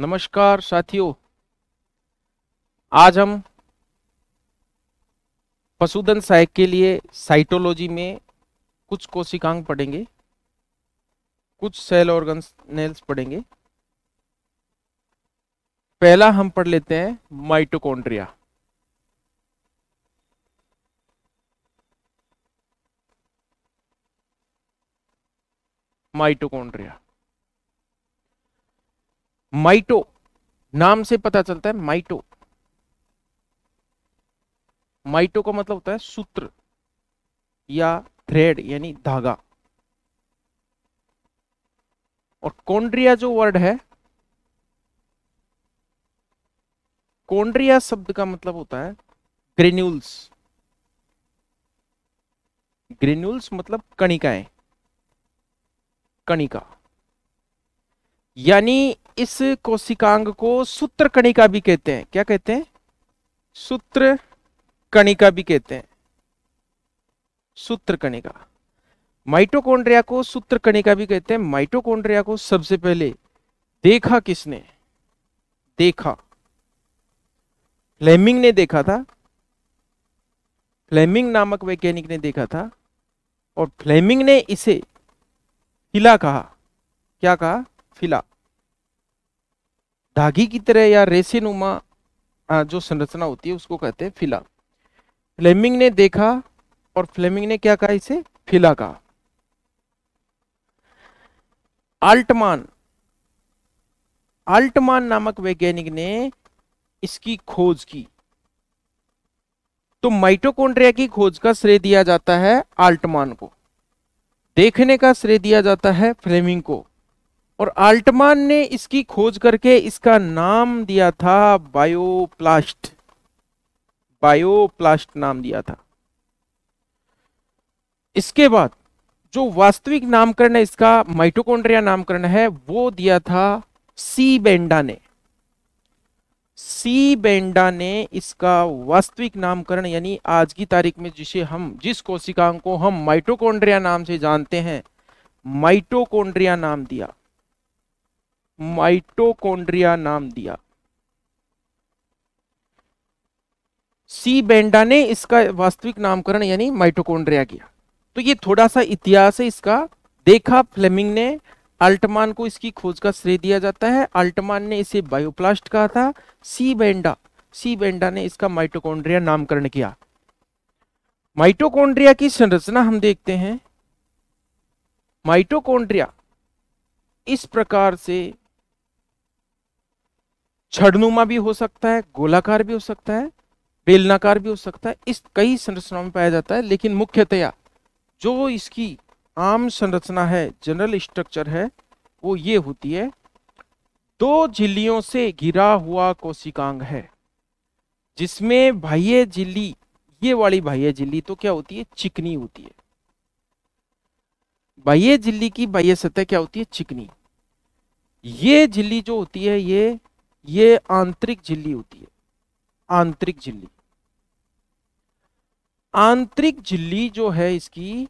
नमस्कार साथियों आज हम पशुधन सहायक के लिए साइटोलॉजी में कुछ कोशिकांग पढ़ेंगे कुछ सेल ऑर्गन नेल्स पढ़ेंगे पहला हम पढ़ लेते हैं माइटोकॉन्ड्रिया माइटोकॉन्ड्रिया माइटो नाम से पता चलता है माइटो माइटो का मतलब होता है सूत्र या थ्रेड यानी धागा और कोंड्रिया जो वर्ड है कोंड्रिया शब्द का मतलब होता है ग्रेन्यूल्स ग्रेन्यूल्स मतलब कणिकाएं कणिका यानी इस कोशिकांग को सूत्र कणिका भी कहते हैं क्या कहते हैं सूत्र कणिका भी कहते हैं सूत्र कणिका माइटोकॉन्ड्रिया को सूत्र कणिका भी कहते हैं माइटोकॉन्ड्रिया को सबसे पहले देखा किसने देखा फ्लेमिंग ने देखा था फ्लेमिंग नामक वैज्ञानिक ने देखा था और फ्लेमिंग ने इसे फिला कहा क्या कहा फिला धागी की तरह या रेसेनुमा जो संरचना होती है उसको कहते हैं फिला फ्लेमिंग ने देखा और फ्लेमिंग ने क्या कहा इसे फिला कहा अल्टमान अल्टमान नामक वैज्ञानिक ने इसकी खोज की तो माइटोकॉन्ड्रिया की खोज का श्रेय दिया जाता है आल्टमान को देखने का श्रेय दिया जाता है फ्लेमिंग को और आल्टमान ने इसकी खोज करके इसका नाम दिया था बायोप्लास्ट बायोप्लास्ट नाम दिया था इसके बाद जो वास्तविक नामकरण है इसका माइटोकॉन्ड्रिया नामकरण है वो दिया था सी बेंडा ने सी बेंडा ने इसका वास्तविक नामकरण यानी आज की तारीख में जिसे हम जिस कोशिकाओं को हम माइटोकॉन्ड्रिया नाम से जानते हैं माइटोकॉन्ड्रिया नाम दिया माइटोकोन्ड्रिया नाम दिया सी बेंडा ने इसका वास्तविक नामकरण यानी माइटोकोन्ड्रिया किया तो ये थोड़ा सा इतिहास है इसका देखा फ्लेमिंग ने अल्टमान को इसकी खोज का श्रेय दिया जाता है अल्टमान ने इसे बायोप्लास्ट कहा था सी बेंडा सी बेंडा ने इसका माइटोकोन्ड्रिया नामकरण किया माइटोकोन्ड्रिया की संरचना हम देखते हैं माइटोकोन्ड्रिया इस प्रकार से छड़नुमा भी हो सकता है गोलाकार भी हो सकता है बेलनाकार भी हो सकता है इस कई संरचनाओं में पाया जाता है लेकिन मुख्यतया जो इसकी आम संरचना है जनरल स्ट्रक्चर है वो ये होती है दो झिल्लियों से घिरा हुआ कोशिकांग है जिसमें बाह्य झिल्ली ये वाली बाह्य झिल्ली तो क्या होती है चिकनी होती है बाह्य झिल्ली की बाह्य सतह क्या होती है चिकनी ये झिल्ली जो होती है ये ये आंतरिक झिल्ली होती है आंतरिक झिल्ली आंतरिक झिल्ली जो है इसकी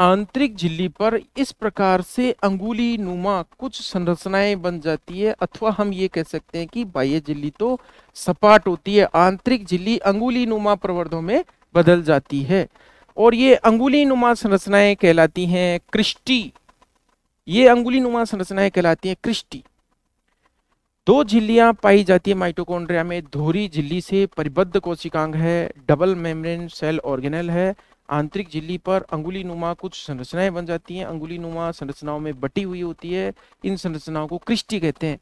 आंतरिक झिल्ली पर इस प्रकार से अंगुली नुमा कुछ संरचनाएं बन जाती है अथवा हम ये कह सकते हैं कि बाह्य झिल्ली तो सपाट होती है आंतरिक झिल्ली अंगुली नुमा प्रवर्धों में बदल जाती है और ये अंगुली नुमा संरचनाएं कहलाती हैं क्रिस्टी ये अंगुली नुमा संरचनाएं कहलाती हैं क्रिस्टी दो झिल्लियां पाई जाती है माइटोकॉन्ड्रिया में धोरी झिल्ली से परिबद्ध कोशिकांग है डबल मेम्ब्रेन सेल ऑर्गेनल है आंतरिक झिल्ली पर अंगुली नुमा कुछ संरचनाएं बन जाती हैं अंगुली नुमा संरचनाओं में बटी हुई होती है इन संरचनाओं को क्रिस्टी कहते हैं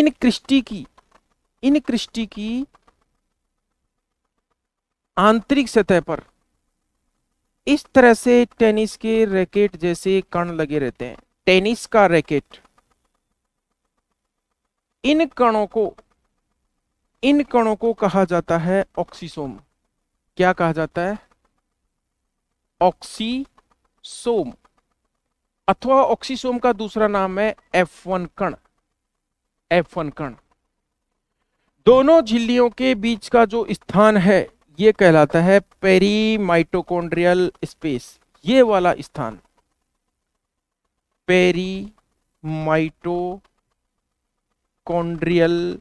इन क्रिस्टी की इन क्रिस्टी की आंतरिक सतह पर इस तरह से टेनिस के रैकेट जैसे कण लगे रहते हैं टेनिस का रैकेट इन कणों को इन कणों को कहा जाता है ऑक्सीसोम क्या कहा जाता है ऑक्सीसोम अथवा ऑक्सीसोम का दूसरा नाम है एफ वन कण एफ वन कण दोनों झिल्लियों के बीच का जो स्थान है यह कहलाता है पेरीमाइटोकॉन्ड्रियल स्पेस ये वाला स्थान पेरीमाइटो माइटोकॉन्ड्रियल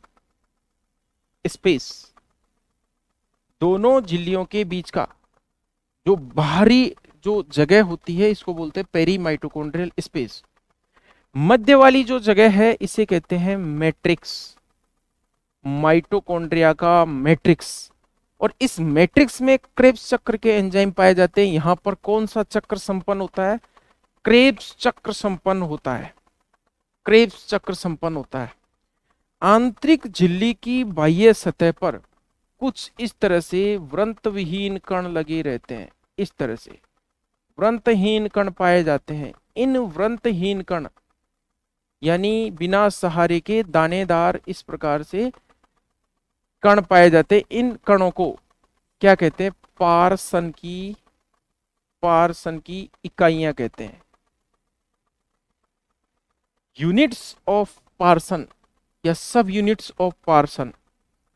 स्पेस दोनों झिल्लियों के बीच का जो बाहरी जो जगह होती है इसको बोलते हैं पेरी माइटोकॉन्ड्रियल स्पेस मध्य वाली जो जगह है इसे कहते हैं मैट्रिक्स माइटोकॉन्ड्रिया का मैट्रिक्स और इस मैट्रिक्स में क्रेब्स चक्र के एंजाइम पाए जाते हैं यहां पर कौन सा चक्र संपन्न होता है क्रेब्स चक्र संपन्न होता है क्रेब्स चक्र संपन्न होता है आंतरिक झिल्ली की बाह्य सतह पर कुछ इस तरह से व्रंत विहीन कण लगे रहते हैं इस तरह से व्रंतहीन कण पाए जाते हैं इन व्रंतहीन कण यानी बिना सहारे के दानेदार इस प्रकार से कण पाए जाते इन कणों को क्या कहते हैं पारसन की पारसन की इकाइयां कहते हैं यूनिट्स ऑफ पार्सन या सब यूनिट्स ऑफ पार्सन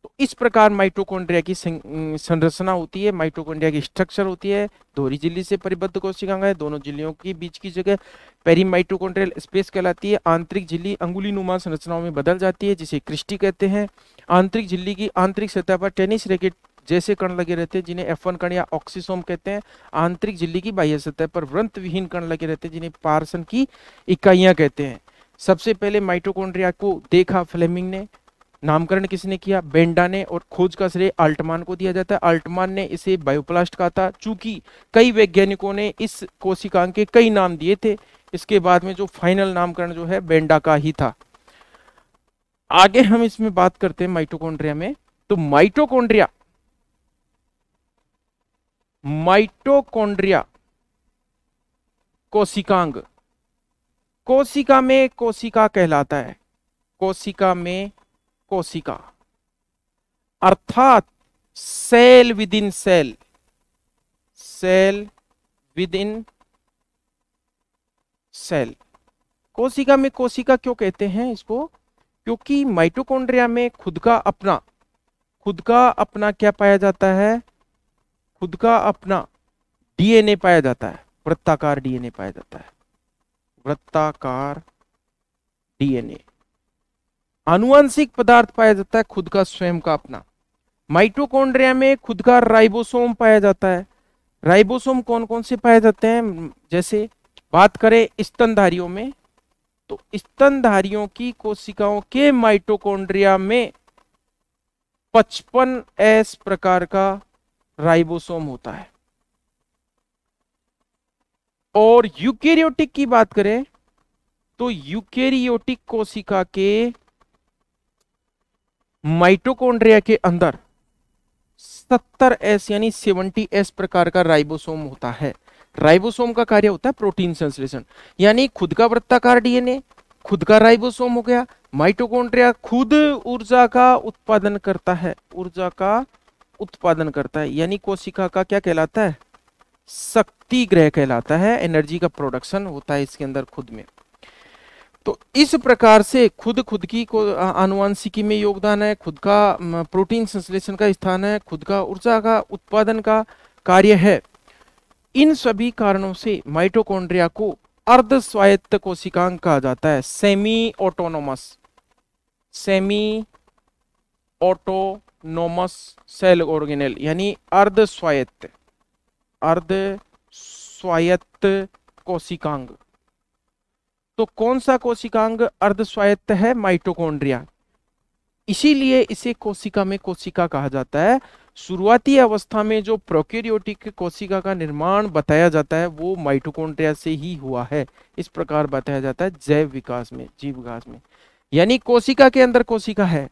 तो इस प्रकार माइटोकॉन्ड्रिया की संरचना होती है माइटोकॉन्ड्रिया की स्ट्रक्चर होती है दोहरी झिल्ली से परिबद्ध कोशिकाएं है दोनों झिल्लियों के बीच की जगह पेरीमाइटोकॉन्ड्रियल स्पेस कहलाती है आंतरिक झिल्ली अंगुली नुमा संरचनाओं में बदल जाती है जिसे क्रिस्टी कहते हैं आंतरिक झिल्ली की आंतरिक सतह पर टेनिस रैकेट जैसे कण लगे रहते हैं जिन्हें एफ कण या ऑक्सीसोम कहते हैं आंतरिक झिल्ली की बाह्य सतह पर व्रंत विहीन कण लगे रहते हैं जिन्हें पार्सन की इकाइयां कहते हैं सबसे पहले माइटोकॉन्ड्रिया को देखा फ्लेमिंग ने नामकरण किसने किया बेंडा ने और खोज का श्रेय अल्टमान को दिया जाता है अल्टमान ने इसे बायोप्लास्ट कहा था चूंकि कई वैज्ञानिकों ने इस कोशिकांग के कई नाम दिए थे इसके बाद में जो फाइनल नामकरण जो है बेंडा का ही था आगे हम इसमें बात करते हैं माइटोकॉन्ड्रिया में तो माइटोकॉन्ड्रिया माइटोकॉन्ड्रिया कोशिकांग कोशिका में कोशिका कहलाता है कोशिका में कोशिका अर्थात cell within cell cell within cell कोशिका में कोशिका क्यों कहते हैं इसको क्योंकि माइटोकॉन्ड्रिया में खुद का अपना खुद का अपना क्या पाया जाता है खुद का अपना डीएनए पाया जाता है वृत्ताकार डीएनए पाया जाता है वृत्ताकार डीएनए आनुवंशिक पदार्थ पाया जाता है खुद का स्वयं का अपना माइटोकॉन्ड्रिया में खुद का राइबोसोम पाया जाता है राइबोसोम कौन कौन से पाए जाते हैं जैसे बात करें स्तनधारियों में तो स्तनधारियों की कोशिकाओं के माइटोकॉन्ड्रिया में पचपन एस प्रकार का राइबोसोम होता है और यूकेरियोटिक की बात करें तो यूकेरियोटिक कोशिका के माइटोकॉन्ड्रिया के अंदर 70s यानी 70s प्रकार का राइबोसोम होता है राइबोसोम का कार्य होता है प्रोटीन संश्लेषण यानी खुद का वृत्ताकार डीएनए खुद का राइबोसोम हो गया माइटोकॉन्ड्रिया खुद ऊर्जा का उत्पादन करता है ऊर्जा का उत्पादन करता है यानी कोशिका का क्या कहलाता है शक्ति ग्रह कहलाता है एनर्जी का प्रोडक्शन होता है इसके अंदर खुद में तो इस प्रकार से खुद खुद की को आनुवांशिकी में योगदान है खुद का प्रोटीन संश्लेषण का स्थान है खुद का ऊर्जा का उत्पादन का कार्य है इन सभी कारणों से माइटोकॉन्ड्रिया को अर्ध स्वायत्त कोशिकांग कहा जाता है semi autonomous semi autonomous cell organelle यानी अर्ध स्वायत्त अर्ध स्वायत्त कोशिकांग तो कौन सा कोशिकांग अर्ध स्वायत्त है माइटोकॉन्ड्रिया इसीलिए इसे कोशिका में कोशिका कहा जाता है शुरुआती अवस्था में जो प्रोक्यूरियोटिक कोशिका का निर्माण बताया जाता है वो माइटोकॉन्ड्रिया से ही हुआ है इस प्रकार बताया जाता है जैव विकास में जीव विकास में यानी कोशिका के अंदर कोशिका है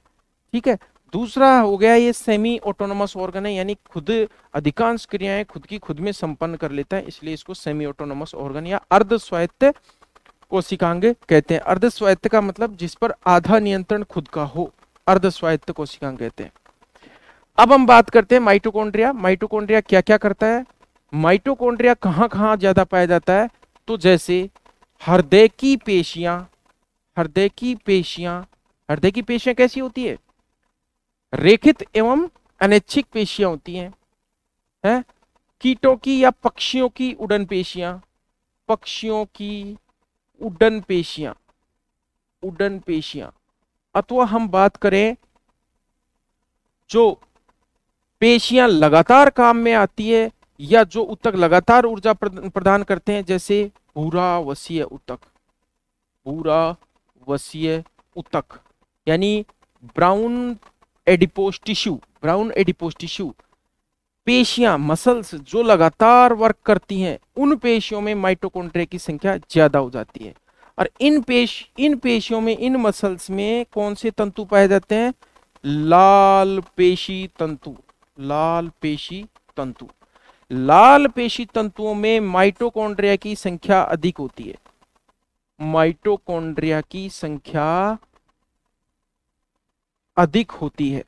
ठीक है दूसरा हो गया ये सेमी ऑटोनोमस ऑर्गन है यानी खुद अधिकांश क्रियाएं खुद की खुद में संपन्न कर लेता है इसलिए इसको सेमी ऑटोनोमस ऑर्गन या अर्ध स्वायत्त कोशिकांग कहते हैं अर्ध स्वायत्त का मतलब जिस पर आधा नियंत्रण खुद का हो अर्ध स्वायत्त कोशिकांग कहते हैं अब हम बात करते हैं माइटोकॉन्ड्रिया माइटोकॉन्ड्रिया क्या क्या करता है माइटोकॉन्ड्रिया कहाँ कहाँ ज्यादा पाया जाता है तो जैसे हृदय की पेशियां हृदय की पेशियां हृदय की पेशियां कैसी होती है रेखित एवं अनैच्छिक पेशियां होती हैं है? कीटों की या पक्षियों की उड़न पेशियां पक्षियों की उड़न पेशियां उड़न पेशियां अथवा हम बात करें जो पेशियां लगातार काम में आती है या जो उत्तक लगातार ऊर्जा प्रदान करते हैं जैसे भूरा वसीय उत्तक भूरा वसीय उत्तक यानी brown adipose tissue brown adipose tissue पेशियां मसल्स जो लगातार वर्क करती हैं उन पेशियों में माइटोकॉन्ड्रिया की संख्या ज्यादा हो जाती है और इन पेश इन पेशियों में इन मसल्स में कौन से तंतु पाए जाते हैं लाल पेशी तंतु लाल पेशी तंतु लाल पेशी तंतुओं में माइटोकॉन्ड्रिया की संख्या अधिक होती है माइटोकॉन्ड्रिया की संख्या अधिक होती है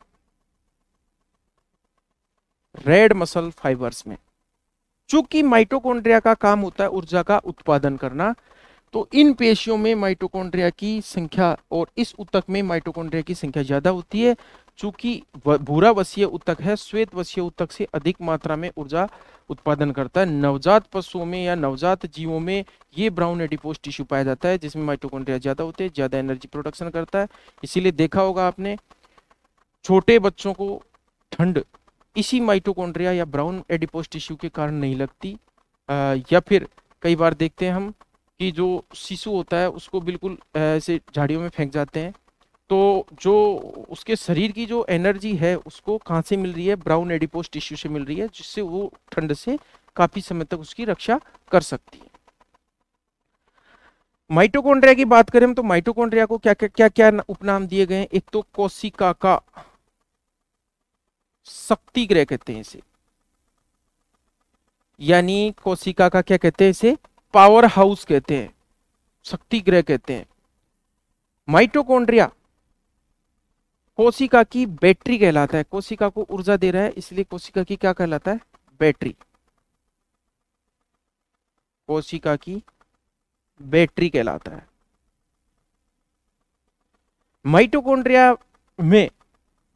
रेड मसल फाइबर्स में चूंकि माइटोकॉन्ड्रिया का काम होता है ऊर्जा का उत्पादन करना तो इन पेशियों में माइटोकॉन्ड्रिया की संख्या और इस उत्तक में माइटोकॉन्ड्रिया की संख्या ज्यादा होती है चूंकि भूरा वसीय उत्तक है श्वेत वसीय उत्तक से अधिक मात्रा में ऊर्जा उत्पादन करता है नवजात पशुओं में या नवजात जीवों में ये ब्राउन एडिपोज टिश्यू पाया जाता है जिसमें माइटोकॉन्ड्रिया ज्यादा होते हैं ज्यादा एनर्जी प्रोडक्शन करता है इसीलिए देखा होगा आपने छोटे बच्चों को ठंड इसी माइटोकॉन्ड्रिया या ब्राउन एडिपोस्ट टिश्यू के कारण नहीं लगती आ, या फिर कई बार देखते हैं हम कि जो शिशु होता है उसको बिल्कुल ऐसे झाड़ियों में फेंक जाते हैं तो जो उसके शरीर की जो एनर्जी है उसको कहाँ से मिल रही है ब्राउन एडिपोस्ट टिश्यू से मिल रही है जिससे वो ठंड से काफ़ी समय तक उसकी रक्षा कर सकती है माइटोकॉन्ड्रिया की बात करें तो माइटोकॉन्ड्रिया को क्या क्या क्या क्या उपनाम दिए गए हैं एक तो कोशिका का शक्ति ग्रह कहते हैं इसे यानी कोशिका का क्या कहते हैं इसे पावर हाउस कहते हैं शक्ति ग्रह कहते हैं माइटोकॉन्ड्रिया कोशिका की बैटरी कहलाता है कोशिका को ऊर्जा दे रहा है इसलिए कोशिका की क्या कहलाता है बैटरी कोशिका की बैटरी कहलाता है माइटोकॉन्ड्रिया में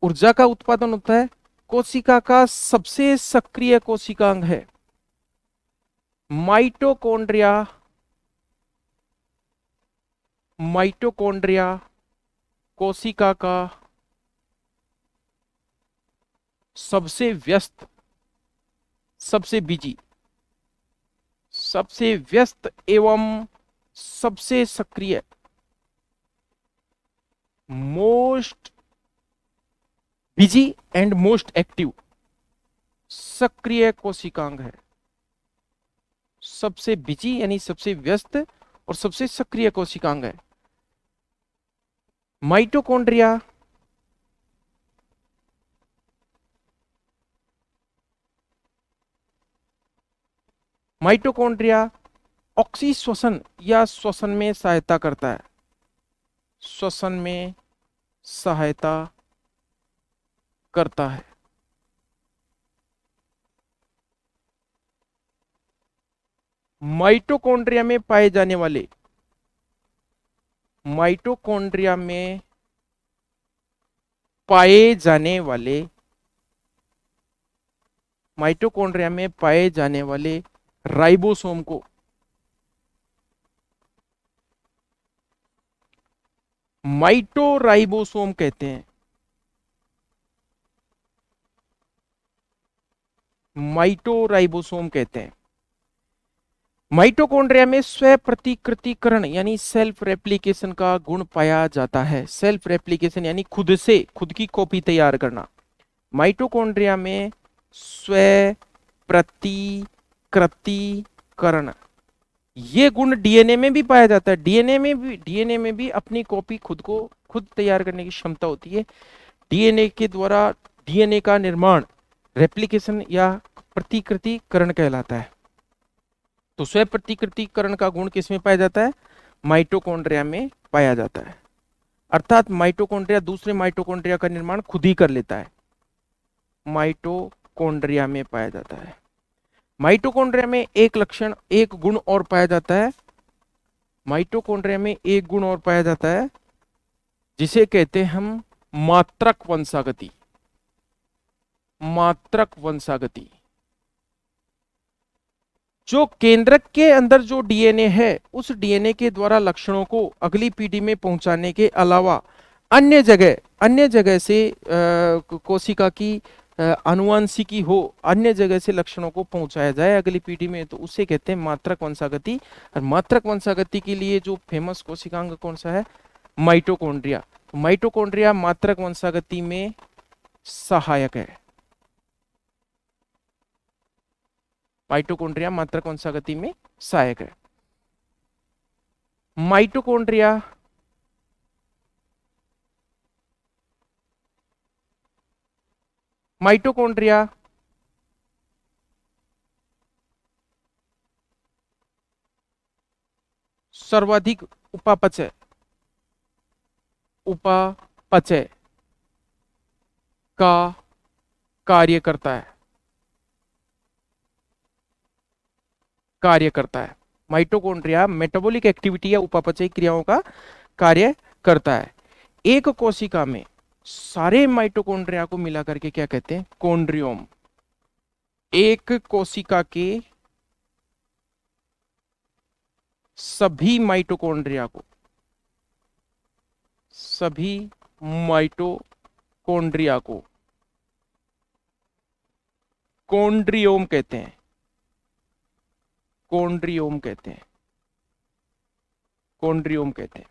ऊर्जा का उत्पादन होता है कोशिका का सबसे सक्रिय कोशिकांग है माइटोकोन्ड्रिया माइटोकोन्ड्रिया कोशिका का सबसे व्यस्त सबसे बिजी सबसे व्यस्त एवं सबसे सक्रिय most busy and most active सक्रिय कोशिकांग है सबसे बिजी यानी सबसे व्यस्त और सबसे सक्रिय कोशिकांग है माइटोकॉन्ड्रिया माइटोकॉन्ड्रिया ऑक्सी श्वसन या श्वसन में सहायता करता है श्वसन में सहायता करता है माइटोकॉन्ड्रिया में पाए जाने वाले माइटोकॉन्ड्रिया में पाए जाने वाले माइटोकॉन्ड्रिया में पाए जाने वाले राइबोसोम को माइटोराइबोसोम कहते हैं माइटोराइबोसोम कहते हैं माइटोकॉन्ड्रिया में स्व प्रतिकृतिकरण यानी सेल्फ रेप्लीकेशन का गुण पाया जाता है सेल्फ रेप्लीकेशन यानी खुद से खुद की कॉपी तैयार करना माइटोकॉन्ड्रिया में स्व प्रतिकृतिकरण ये गुण डीएनए में भी पाया जाता है डीएनए में भी डीएनए में भी अपनी कॉपी खुद को खुद तैयार करने की क्षमता होती है डीएनए के द्वारा डीएनए का निर्माण रेप्लीकेशन या प्रतिकृतिकरण कहलाता है तो स्वयं प्रतिकृतिकरण का गुण किसमें पाया जाता है माइटोकॉन्ड्रिया में पाया जाता है अर्थात माइटोकॉन्ड्रिया दूसरे माइटोकॉन्ड्रिया का निर्माण खुद ही कर लेता है माइटोकॉन्ड्रिया में पाया जाता है माइटोकॉन्ड्रिया में एक लक्षण एक गुण और पाया जाता है माइटोकॉन्ड्रिया में एक गुण और पाया जाता है जिसे कहते हैं हम मात्रक वंशागति मात्रक वंशागति जो केंद्रक के अंदर जो डीएनए है उस डीएनए के द्वारा लक्षणों को अगली पीढ़ी में पहुंचाने के अलावा अन्य जगह अन्य जगह से कोशिका की अनुवांशिकी हो अन्य जगह से लक्षणों को पहुंचाया जाए अगली पीढ़ी में तो उसे कहते हैं मात्रक वंशागति और मात्रक वंशागति के लिए जो फेमस कोशिकांग कौन सा है माइटोकोन्ड्रिया माइटोकोन्ड्रिया मात्रक वंशागति में सहायक है मात्र कौन सा गति में सहायक है माइटोकोन्ड्रिया माइटोकोन्ड्रिया सर्वाधिक उपापचय उपापचय का कार्य करता है कार्य करता है माइटोकॉन्ड्रिया मेटाबॉलिक एक्टिविटी या उपापचय क्रियाओं का कार्य करता है एक कोशिका में सारे माइटोकॉन्ड्रिया को मिला करके क्या कहते हैं कोंड्रियोम एक कोशिका के सभी माइटोकॉन्ड्रिया को सभी माइटोकॉन्ड्रिया को कॉन्ड्रियोम कहते हैं कोंड्रियोम कहते हैं कोंड्रियोम कहते हैं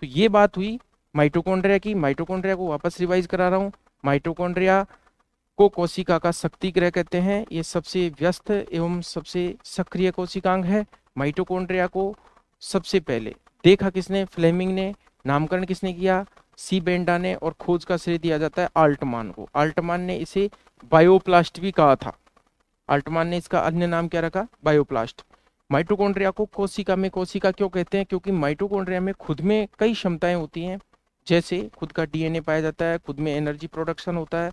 तो ये बात हुई माइटोकॉन्ड्रिया की माइटोकॉन्ड्रिया को वापस रिवाइज करा रहा हूँ माइटोकॉन्ड्रिया को कोशिका का शक्ति ग्रह कहते हैं ये सबसे व्यस्त एवं सबसे सक्रिय कोशिकांग है माइटोकॉन्ड्रिया को सबसे पहले देखा किसने फ्लेमिंग ने नामकरण किसने किया सी बेंडा ने और खोज का श्रेय दिया जाता है आल्टमान को आल्टमान ने इसे बायोप्लास्ट भी कहा था अल्टमान ने इसका अन्य नाम क्या रखा बायोप्लास्ट माइटोकॉन्ड्रिया को कोशिका में कोशिका क्यों कहते हैं क्योंकि माइटोकॉन्ड्रिया में खुद में कई क्षमताएं होती हैं जैसे खुद का डीएनए पाया जाता है खुद में एनर्जी प्रोडक्शन होता है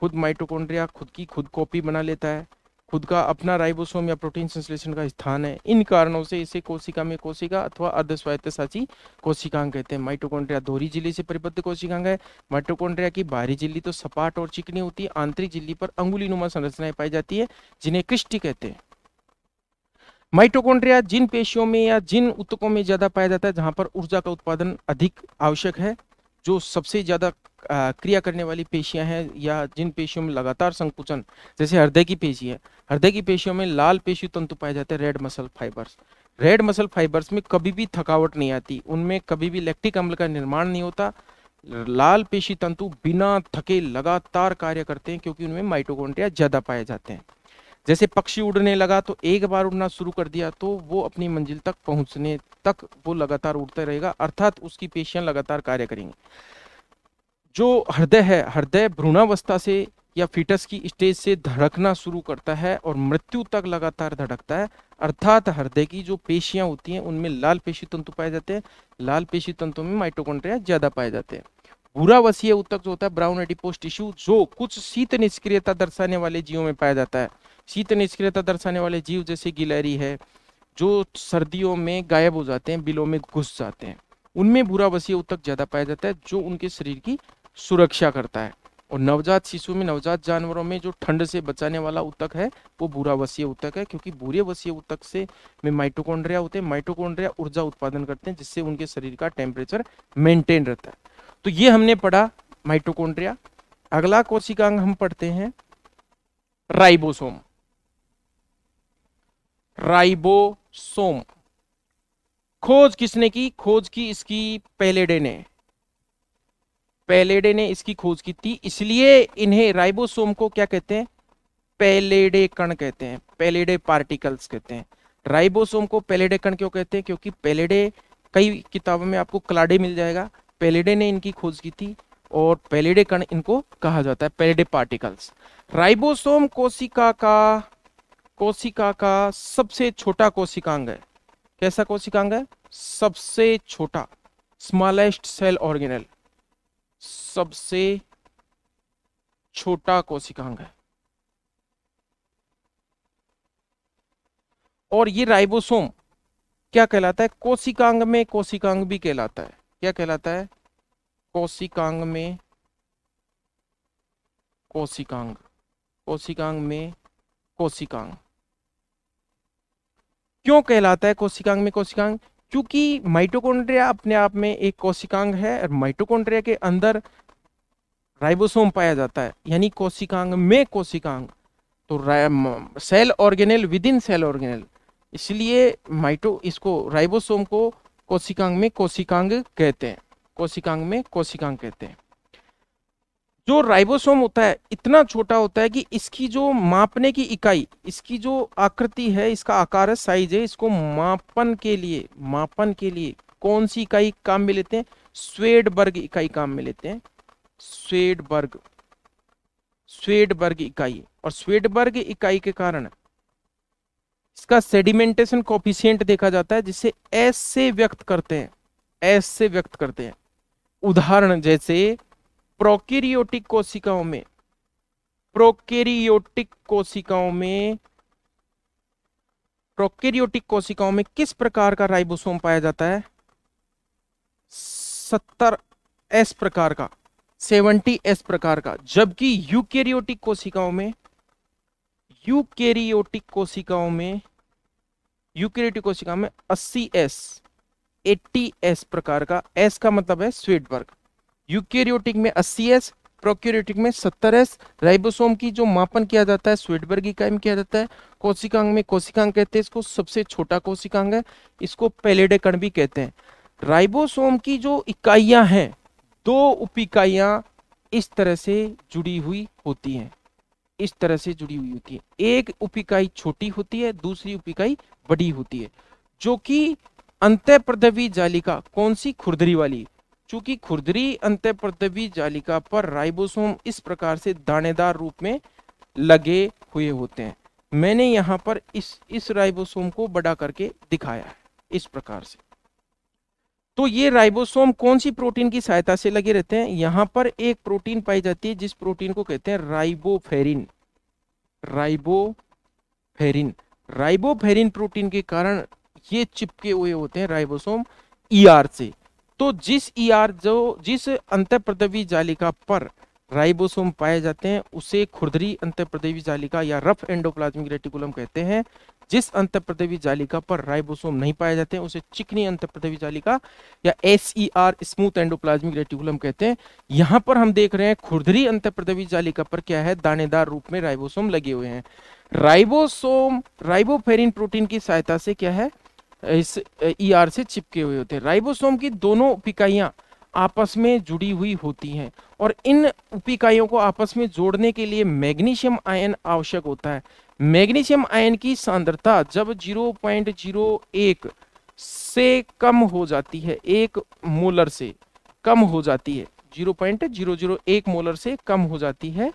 खुद माइटोकॉन्ड्रिया खुद की खुद कॉपी बना लेता है खुद का अपना राइबोसोम या प्रोटीन संश्लेषण का स्थान है इन कारणों से इसे कोशिका में कोशिका अथवा अर्धस्वायत्त साची कोशिकांग कहते हैं माइटोकॉन्ड्रिया दोहरी झिल्ली से परिबद्ध कोशिकांग है माइटोकॉन्ड्रिया की बाहरी झिल्ली तो सपाट और चिकनी होती है आंतरिक झिल्ली पर अंगुली नुमा संरचनाएं पाई जाती है जिन्हें क्रिस्टी कहते हैं माइटोकॉन्ड्रिया जिन पेशियों में या जिन उत्तकों में ज्यादा पाया जाता है जहां पर ऊर्जा का उत्पादन अधिक आवश्यक है जो सबसे ज़्यादा क्रिया करने वाली पेशियां हैं या जिन पेशियों में लगातार संकुचन जैसे हृदय की पेशी है हृदय की पेशियों में लाल पेशी तंतु पाए जाते हैं red muscle fibres red muscle fibres में कभी भी थकावट नहीं आती उनमें कभी भी लैक्टिक अम्ल का निर्माण नहीं होता लाल पेशी तंतु बिना थके लगातार कार्य करते हैं क्योंकि उनमें माइटोकॉन्ड्रिया ज़्यादा पाए जाते हैं जैसे पक्षी उड़ने लगा तो एक बार उड़ना शुरू कर दिया तो वो अपनी मंजिल तक पहुंचने तक वो लगातार उड़ता रहेगा अर्थात उसकी पेशियां लगातार कार्य करेंगे जो हृदय है हृदय भ्रूणावस्था से या फिटस की स्टेज से धड़कना शुरू करता है और मृत्यु तक लगातार धड़कता है अर्थात हृदय की जो पेशियां होती हैं उनमें लाल पेशी तंतु पाए जाते हैं लाल पेशी तंतु में माइटोकॉन्ड्रिया ज्यादा पाए जाते हैं भूरा वसीय उत्तक जो होता है ब्राउन एडिपोस्ट टिश्यू जो कुछ शीत निष्क्रियता दर्शाने वाले जीवों में पाया जाता है शीत निष्क्रियता दर्शाने वाले जीव जैसे गिलहरी है जो सर्दियों में गायब हो जाते हैं बिलों में घुस जाते हैं उनमें बुरा वसीय उत्तक ज़्यादा पाया जाता है जो उनके शरीर की सुरक्षा करता है और नवजात शिशु में नवजात जानवरों में जो ठंड से बचाने वाला उत्तक है वो बुरा वसीय उत्तक है क्योंकि बुरे वसीय उत्तक से में माइटोकॉन्ड्रिया होते हैं माइटोकॉन्ड्रिया ऊर्जा उत्पादन करते हैं जिससे उनके शरीर का टेम्परेचर मेंटेन रहता है तो ये हमने पढ़ा माइटोकॉन्ड्रिया अगला कोशिकांग हम पढ़ते हैं राइबोसोम राइबोसोम खोज किसने की खोज की इसकी पेलेडे ने पेलेडे ने इसकी खोज की थी इसलिए इन्हें राइबोसोम को क्या कहते हैं पेलेडे कण कहते हैं पेलेडे पार्टिकल्स कहते हैं राइबोसोम को पेलेडे कण क्यों कहते हैं क्योंकि पेलेडे कई किताबों में आपको क्लाडे मिल जाएगा पेलेडे ने इनकी खोज की थी और पेलेडे कण इनको कहा जाता है पेलेडे पार्टिकल्स राइबोसोम कोशिका का कोशिका का सबसे छोटा कोशिकांग है कैसा कोशिकांग है सबसे छोटा स्मॉलेस्ट सेल ऑर्गेनल सबसे छोटा कोशिकांग है और ये राइबोसोम क्या कहलाता है कोशिकांग में कोशिकांग भी कहलाता है क्या कहलाता है कोशिकांग में कोशिकांग कोशिकांग में कोशिकांग क्यों कहलाता है कोशिकांग में कोशिकांग क्योंकि माइटोकॉन्ड्रिया अपने आप में एक कोशिकांग है और माइटोकॉन्ड्रिया के अंदर राइबोसोम पाया जाता है यानी कोशिकांग में कोशिकांग तो cell organelle within cell organelle इसलिए माइटो इसको राइबोसोम को कोशिकांग में कोशिकांग कहते हैं कोशिकांग में कोशिकांग कहते हैं जो राइबोसोम होता है इतना छोटा होता है कि इसकी जो मापने की इकाई इसकी जो आकृति है इसका आकार है साइज है इसको मापन के लिए मापन के लिए कौन सी इकाई काम में लेते हैं स्वेडबर्ग इकाई काम में लेते हैं स्वेडबर्ग स्वेडबर्ग इकाई और स्वेडबर्ग इकाई के कारण इसका सेडिमेंटेशन कॉफिशियंट देखा जाता है जिसे एस से व्यक्त करते हैं एस से व्यक्त करते हैं उदाहरण जैसे प्रोकेरियोटिक कोशिकाओं में प्रोकेरियोटिक कोशिकाओं में प्रोकेरियोटिक कोशिकाओं में किस प्रकार का राइबोसोम पाया जाता है सत्तर एस प्रकार का सेवेंटी एस प्रकार का जबकि यूकेरियोटिक कोशिकाओं में यूकेरियोटिक कोशिकाओं में यूकैरियोटिक कोशिकाओं में अस्सी एस एट्टी एस प्रकार का एस का मतलब है स्वीट वर्ग यूकेरियोटिक में 80s प्रोक्योरियोटिक में 70s राइबोसोम की जो मापन किया जाता है स्वेटबर्ग इकाई किया जाता है कोशिकांग में कोशिकांग कहते हैं इसको सबसे छोटा कोशिकांग है इसको पेलेडेकण भी कहते हैं राइबोसोम की जो इकाइयां हैं दो उप इकाइयां इस तरह से जुड़ी हुई होती हैं इस तरह से जुड़ी हुई होती है एक उप छोटी होती है दूसरी उप इकाई बड़ी होती है जो कि अंत प्रदवी जालिका कौन सी खुरदरी वाली चूंकि खुरदरी अंत प्रतवी जालिका पर राइबोसोम इस प्रकार से दानेदार रूप में लगे हुए होते हैं मैंने यहां पर इस इस राइबोसोम को बड़ा करके दिखाया है इस प्रकार से तो ये राइबोसोम कौन सी प्रोटीन की सहायता से लगे रहते हैं यहां पर एक प्रोटीन पाई जाती है जिस प्रोटीन को कहते हैं राइबोफेरिन राइबोफेरिन राइबोफेरिन प्रोटीन के कारण ये चिपके हुए होते हैं राइबोसोम ईआर से तो जिस ई ER जो जिस अंत प्रदवी जालिका पर राइबोसोम पाए जाते हैं उसे खुरदरी अंत प्रदवी जालिका या रफ एंडोप्लाज्मिक रेटिकुलम कहते हैं जिस अंत प्रदवी जालिका पर राइबोसोम नहीं पाए जाते हैं उसे चिकनी अंत प्रदवी जालिका या S E R smooth endoplasmic reticulum कहते हैं यहाँ पर हम देख रहे हैं खुरदरी अंत प्रदवी जालिका पर क्या है दानेदार रूप में राइबोसोम लगे हुए हैं राइबोसोम राइबोफेरिन प्रोटीन की सहायता से क्या है इस ई आर e से चिपके हुए होते हैं राइबोसोम की दोनों उपिकाइयाँ आपस में जुड़ी हुई होती हैं और इन उपिकाइयों को आपस में जोड़ने के लिए मैग्नीशियम आयन आवश्यक होता है मैग्नीशियम आयन की सांद्रता जब 0.01 से कम हो जाती है एक मोलर से कम हो जाती है 0.001 मोलर से कम हो जाती है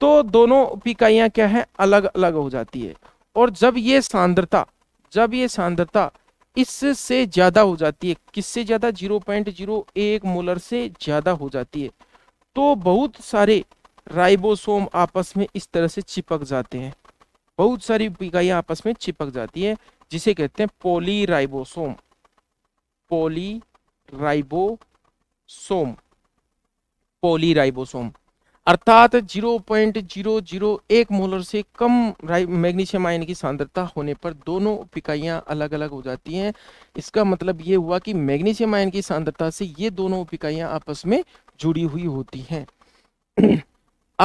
तो दोनों उपिकाइयाँ क्या है अलग अलग हो जाती है और जब ये सांद्रता जब ये सांद्रता इससे ज़्यादा हो जाती है किससे ज़्यादा जीरो पॉइंट जीरो एक मोलर से ज़्यादा हो जाती है तो बहुत सारे राइबोसोम आपस में इस तरह से चिपक जाते हैं बहुत सारी इकाइयाँ आपस में चिपक जाती है जिसे कहते हैं poly ribosome poly ribosome poly ribosome अर्थात 0.001 मोलर से कम मैग्नीशियम आयन की सांद्रता होने पर दोनों उपिकाइयाँ अलग अलग हो जाती हैं इसका मतलब ये हुआ कि मैग्नीशियम आयन की सांद्रता से ये दोनों उपिकाइयाँ आपस में जुड़ी हुई होती हैं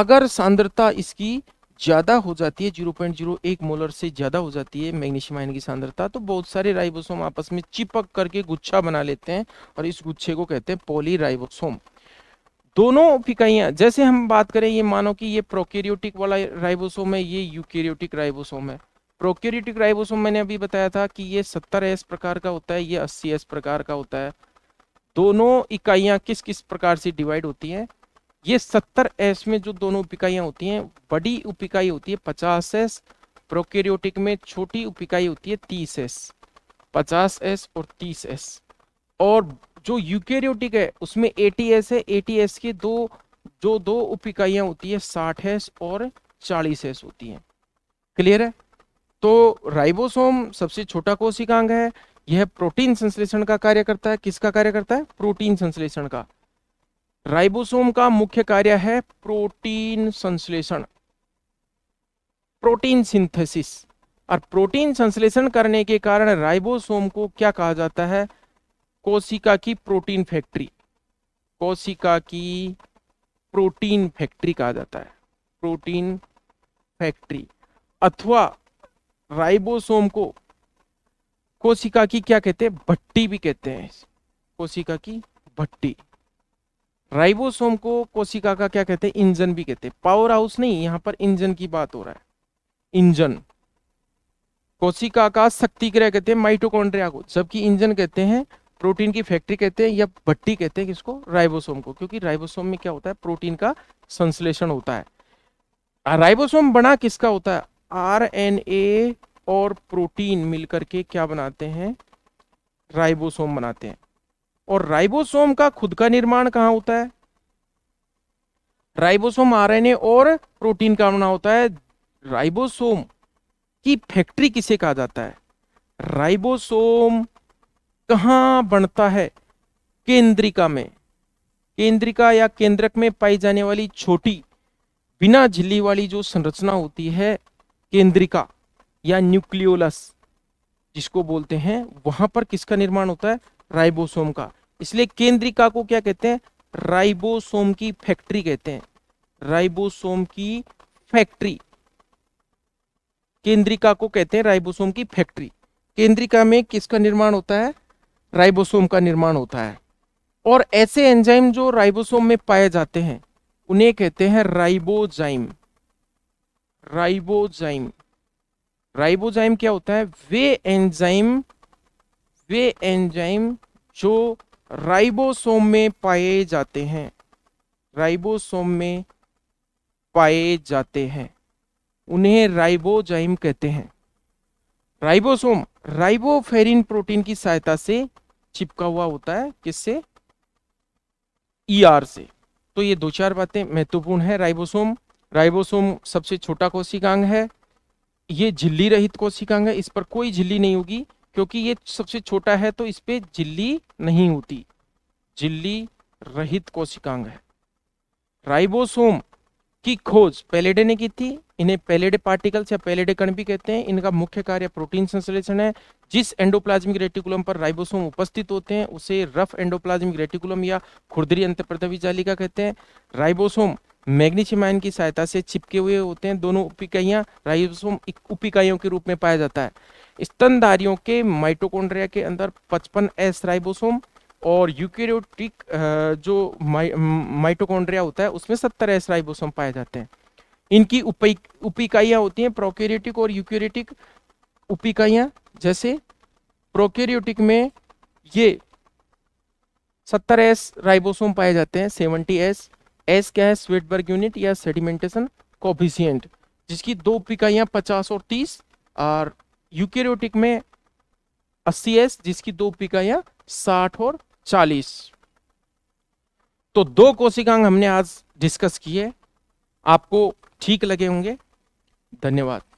अगर सांद्रता इसकी ज़्यादा हो जाती है 0.01 मोलर से ज़्यादा हो जाती है मैग्नीशियम आयन की सांद्रता तो बहुत सारे राइबोसोम आपस में चिपक करके गुच्छा बना लेते हैं और इस गुच्छे को कहते हैं पोली राइबोसोम दोनों फिकाइयाँ जैसे हम बात करें ये मानो कि ये प्रोकेरियोटिक वाला राइबोसोम है ये यूकेरियोटिक राइबोसोम है प्रोकेरियोटिक राइबोसोम मैंने अभी बताया था कि ये सत्तर एस प्रकार का होता है ये अस्सी एस प्रकार का होता है दोनों इकाइयाँ किस किस प्रकार से डिवाइड होती हैं ये सत्तर एस में जो दोनों उपिकाइयाँ होती हैं बड़ी उपिकाई होती है पचास एस प्रोकेरियोटिक में छोटी उपिकाई होती है तीस एस पचास एस और तीस एस और जो यूकेरियोटिक है उसमें एटीएस है एटीएस के दो जो दो उप इकाइयाँ होती है साठ एस और चालीस एस होती हैं क्लियर है तो राइबोसोम सबसे छोटा कोशिकांग है यह प्रोटीन संश्लेषण का कार्य करता है किसका कार्य करता है प्रोटीन संश्लेषण का राइबोसोम का मुख्य कार्य है प्रोटीन संश्लेषण प्रोटीन सिंथेसिस और प्रोटीन संश्लेषण करने के कारण राइबोसोम को क्या कहा जाता है कोशिका की प्रोटीन फैक्ट्री कोशिका की प्रोटीन फैक्ट्री कहा जाता है प्रोटीन फैक्ट्री अथवा राइबोसोम को कोशिका की क्या कहते हैं भट्टी भी कहते हैं कोशिका की भट्टी राइबोसोम को कोशिका का क्या कहते हैं इंजन भी कहते हैं पावर हाउस नहीं यहां पर इंजन की बात हो रहा है इंजन कोशिका का शक्ति ग्रह कहते हैं माइटोकॉन्ड्रिया को जबकि इंजन कहते हैं प्रोटीन की फैक्ट्री कहते हैं या भट्टी कहते हैं किसको राइबोसोम को क्योंकि राइबोसोम में क्या होता है प्रोटीन का संश्लेषण होता है राइबोसोम बना किसका होता है आर और प्रोटीन मिलकर के क्या बनाते हैं राइबोसोम बनाते हैं और राइबोसोम का खुद का निर्माण कहां होता है राइबोसोम आरएनए और प्रोटीन का बना होता है राइबोसोम की फैक्ट्री किसे कहा जाता है राइबोसोम कहाँ बनता है केंद्रिका में केंद्रिका या केंद्रक में पाई जाने वाली छोटी बिना झिल्ली वाली जो संरचना होती है केंद्रिका या न्यूक्लियोलस जिसको बोलते हैं वहां पर किसका निर्माण होता है राइबोसोम का इसलिए केंद्रिका को क्या कहते हैं राइबोसोम की फैक्ट्री कहते हैं राइबोसोम की फैक्ट्री केंद्रिका को कहते हैं राइबोसोम की फैक्ट्री केंद्रिका में किसका निर्माण होता है राइबोसोम का निर्माण होता है और ऐसे एंजाइम जो राइबोसोम में पाए जाते हैं उन्हें कहते हैं राइबोजाइम राइबोजाइम राइबोजाइम क्या होता है वे एंजाइम वे एंजाइम जो राइबोसोम में पाए जाते हैं राइबोसोम में पाए जाते हैं उन्हें राइबोजाइम कहते हैं राइबोसोम राइबोफेरिन प्रोटीन की सहायता से चिपका हुआ होता है किससे ईआर e से तो ये दो चार बातें महत्वपूर्ण है राइबोसोम राइबोसोम सबसे छोटा कोशिकांग है ये झिल्ली रहित कोशिकांग है इस पर कोई झिल्ली नहीं होगी क्योंकि ये सबसे छोटा है तो इस पर झिल्ली नहीं होती झिल्ली रहित कोशिकांग है राइबोसोम की खोज पेलेडे ने की थी इन्हें पेलेडे पार्टिकल्स या पेलेडे कण भी कहते हैं इनका मुख्य कार्य प्रोटीन संश्लेषण है जिस एंडोप्लाज्मिक रेटिकुलम पर राइबोसोम उपस्थित होते हैं उसे रफ एंडोप्लाज्मिक रेटिकुलम या खुरदरी अंतप्रतवी जालिका कहते हैं राइबोसोम मैग्नीशियम आयन की सहायता से चिपके हुए होते हैं दोनों उपिकाइयाँ राइबोसोम उपिकाइयों के रूप में पाया जाता है स्तनधारियों के माइटोकोन्ड्रिया के अंदर पचपन एस राइबोसोम और यूक्योटिक जो माइटोकोन्ड्रिया होता है उसमें सत्तर एस राइबोसोम पाए जाते हैं इनकी उपिकाइया होती हैं प्रोक्योरिटिक और यूक्योरिटिक उपिकाइयाँ जैसे प्रोक्योरेटिक में ये सत्तर एस राइबोसोम पाए जाते हैं सेवेंटी एस एस क्या है स्वेटबर्ग यूनिट या सेडिमेंटेशन कॉफिशियंट जिसकी दो उपिकाइयाँ पचास और तीस और यूकेरियोटिक में अस्सी एस जिसकी दो उपिकाइयाँ साठ और चालीस तो दो कोशिकांग हमने आज डिस्कस किए आपको ठीक लगे होंगे धन्यवाद